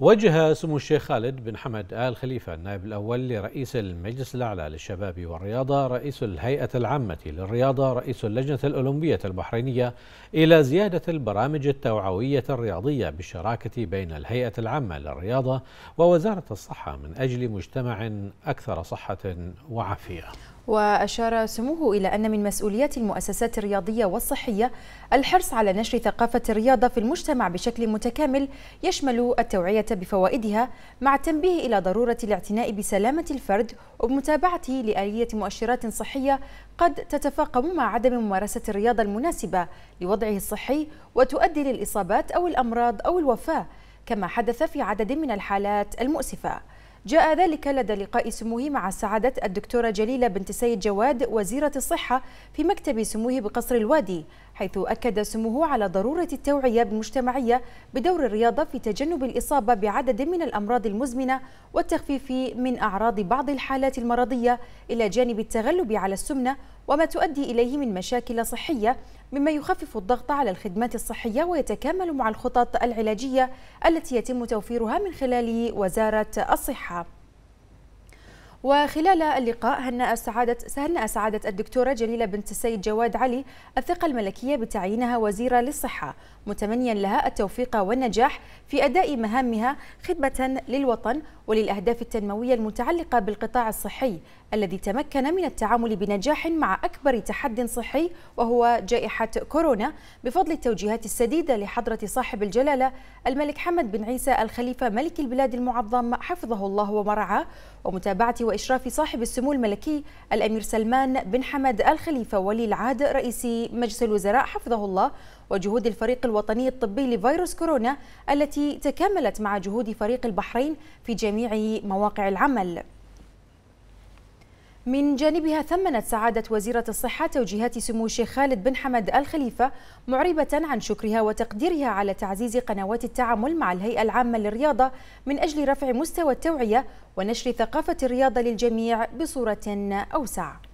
وجه سمو الشيخ خالد بن حمد آل خليفة النائب الأول لرئيس المجلس الأعلى للشباب والرياضة رئيس الهيئة العامة للرياضة رئيس اللجنة الأولمبية البحرينية إلى زيادة البرامج التوعوية الرياضية بالشراكة بين الهيئة العامة للرياضة ووزارة الصحة من أجل مجتمع أكثر صحة وعافية وأشار سموه إلى أن من مسؤوليات المؤسسات الرياضية والصحية الحرص على نشر ثقافة الرياضة في المجتمع بشكل متكامل يشمل التوعية بفوائدها مع التنبيه إلى ضرورة الاعتناء بسلامة الفرد ومتابعته لآلية مؤشرات صحية قد تتفاقم مع عدم ممارسة الرياضة المناسبة لوضعه الصحي وتؤدي للإصابات أو الأمراض أو الوفاة كما حدث في عدد من الحالات المؤسفه جاء ذلك لدى لقاء سموه مع سعادة الدكتورة جليلة بنت سيد جواد وزيرة الصحة في مكتب سموه بقصر الوادي حيث أكد سموه على ضرورة التوعية المجتمعية بدور الرياضة في تجنب الإصابة بعدد من الأمراض المزمنة والتخفيف من أعراض بعض الحالات المرضية إلى جانب التغلب على السمنة وما تؤدي إليه من مشاكل صحية مما يخفف الضغط على الخدمات الصحية ويتكامل مع الخطط العلاجية التي يتم توفيرها من خلال وزارة الصحة وخلال اللقاء هنأ سعادة هنأ سعادة الدكتورة جليلة بنت السيد جواد علي الثقة الملكية بتعيينها وزيرة للصحة متمنيا لها التوفيق والنجاح في أداء مهامها خدمة للوطن وللأهداف التنموية المتعلقة بالقطاع الصحي الذي تمكن من التعامل بنجاح مع أكبر تحد صحي وهو جائحة كورونا بفضل التوجيهات السديدة لحضرة صاحب الجلالة الملك حمد بن عيسى الخليفة ملك البلاد المعظم حفظه الله ومرعاه ومتابعة وإشراف صاحب السمو الملكي الأمير سلمان بن حمد الخليفة ولي العهد رئيس مجلس الوزراء حفظه الله وجهود الفريق الوطني الطبي لفيروس كورونا التي تكاملت مع جهود فريق البحرين في جميع مواقع العمل من جانبها ثمنت سعادة وزيرة الصحة توجيهات سمو الشيخ خالد بن حمد الخليفة معربة عن شكرها وتقديرها على تعزيز قنوات التعامل مع الهيئة العامة للرياضة من أجل رفع مستوى التوعية ونشر ثقافة الرياضة للجميع بصورة أوسع